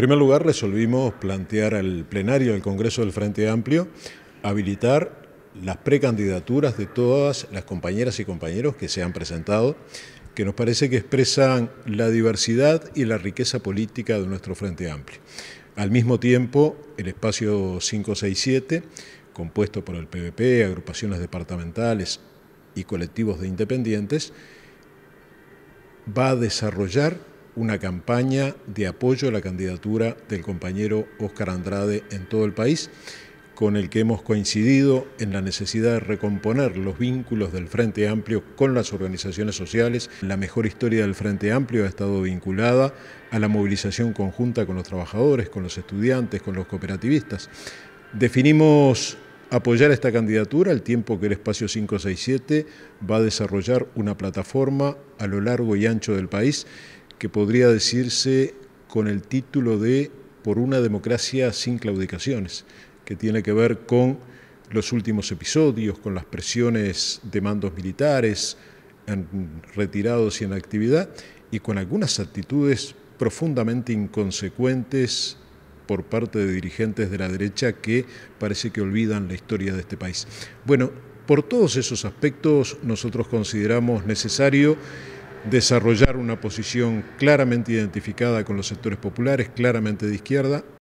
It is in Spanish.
En primer lugar, resolvimos plantear al plenario del Congreso del Frente Amplio habilitar las precandidaturas de todas las compañeras y compañeros que se han presentado, que nos parece que expresan la diversidad y la riqueza política de nuestro Frente Amplio. Al mismo tiempo, el espacio 567, compuesto por el PVP, agrupaciones departamentales y colectivos de independientes, va a desarrollar una campaña de apoyo a la candidatura del compañero Óscar Andrade en todo el país, con el que hemos coincidido en la necesidad de recomponer los vínculos del Frente Amplio con las organizaciones sociales. La mejor historia del Frente Amplio ha estado vinculada a la movilización conjunta con los trabajadores, con los estudiantes, con los cooperativistas. Definimos apoyar esta candidatura al tiempo que el espacio 567 va a desarrollar una plataforma a lo largo y ancho del país que podría decirse con el título de Por una democracia sin claudicaciones, que tiene que ver con los últimos episodios, con las presiones de mandos militares en retirados y en actividad, y con algunas actitudes profundamente inconsecuentes por parte de dirigentes de la derecha que parece que olvidan la historia de este país. Bueno, por todos esos aspectos nosotros consideramos necesario desarrollar una posición claramente identificada con los sectores populares, claramente de izquierda,